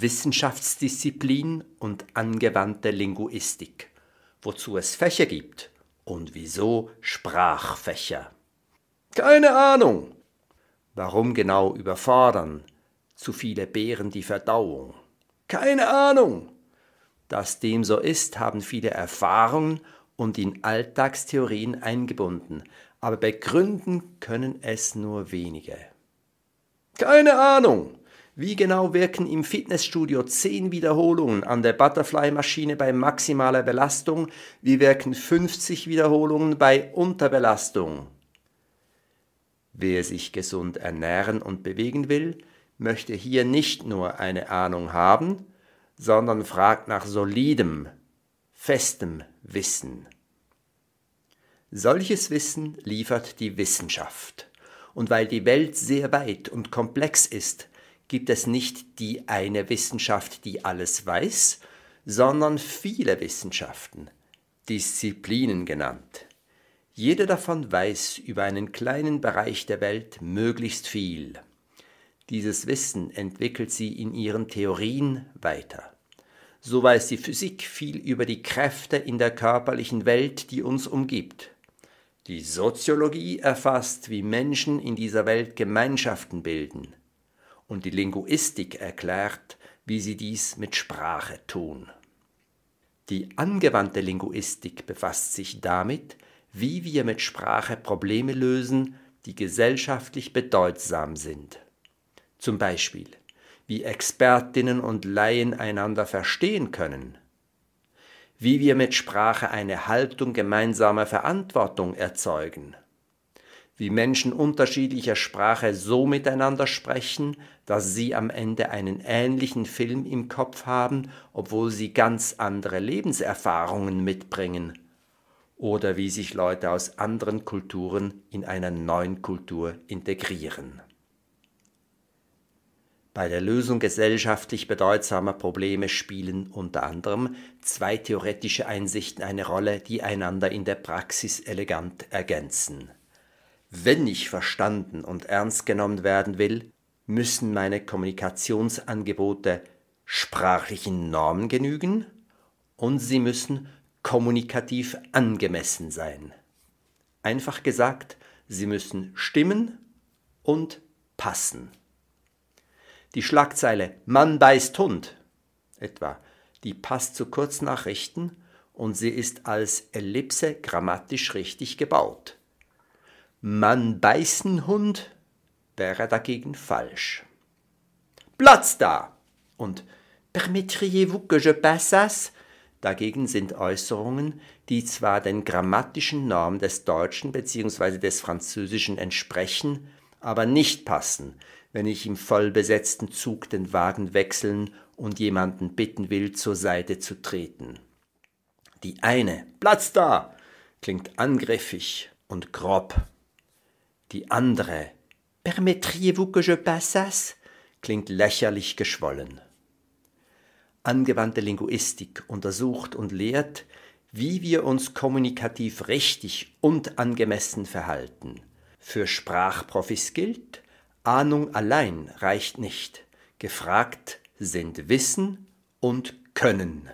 Wissenschaftsdisziplin und angewandte Linguistik, wozu es Fächer gibt und wieso Sprachfächer. Keine Ahnung. Warum genau überfordern? Zu viele Beeren die Verdauung. Keine Ahnung. Dass dem so ist, haben viele Erfahrungen und in Alltagstheorien eingebunden, aber begründen können es nur wenige. Keine Ahnung. Wie genau wirken im Fitnessstudio 10 Wiederholungen an der Butterfly-Maschine bei maximaler Belastung? Wie wirken 50 Wiederholungen bei Unterbelastung? Wer sich gesund ernähren und bewegen will, möchte hier nicht nur eine Ahnung haben, sondern fragt nach solidem, festem Wissen. Solches Wissen liefert die Wissenschaft. Und weil die Welt sehr weit und komplex ist, gibt es nicht die eine Wissenschaft, die alles weiß, sondern viele Wissenschaften, Disziplinen genannt. Jede davon weiß über einen kleinen Bereich der Welt möglichst viel. Dieses Wissen entwickelt sie in ihren Theorien weiter. So weiß die Physik viel über die Kräfte in der körperlichen Welt, die uns umgibt. Die Soziologie erfasst, wie Menschen in dieser Welt Gemeinschaften bilden und die Linguistik erklärt, wie sie dies mit Sprache tun. Die angewandte Linguistik befasst sich damit, wie wir mit Sprache Probleme lösen, die gesellschaftlich bedeutsam sind. Zum Beispiel, wie Expertinnen und Laien einander verstehen können, wie wir mit Sprache eine Haltung gemeinsamer Verantwortung erzeugen, wie Menschen unterschiedlicher Sprache so miteinander sprechen, dass sie am Ende einen ähnlichen Film im Kopf haben, obwohl sie ganz andere Lebenserfahrungen mitbringen. Oder wie sich Leute aus anderen Kulturen in einer neuen Kultur integrieren. Bei der Lösung gesellschaftlich bedeutsamer Probleme spielen unter anderem zwei theoretische Einsichten eine Rolle, die einander in der Praxis elegant ergänzen. Wenn ich verstanden und ernst genommen werden will, müssen meine Kommunikationsangebote sprachlichen Normen genügen und sie müssen kommunikativ angemessen sein. Einfach gesagt, sie müssen stimmen und passen. Die Schlagzeile Mann beißt Hund etwa, die passt zu Kurznachrichten und sie ist als Ellipse grammatisch richtig gebaut. Mann beißen Hund wäre dagegen falsch. Platz da! Und permettriez-vous que je passasse? Dagegen sind Äußerungen, die zwar den grammatischen Normen des Deutschen bzw. des Französischen entsprechen, aber nicht passen, wenn ich im vollbesetzten Zug den Wagen wechseln und jemanden bitten will, zur Seite zu treten. Die eine Platz da klingt angriffig und grob. Die andere Permettriez-vous que je passasse klingt lächerlich geschwollen. Angewandte Linguistik untersucht und lehrt, wie wir uns kommunikativ richtig und angemessen verhalten. Für Sprachprofis gilt, Ahnung allein reicht nicht. Gefragt sind Wissen und Können.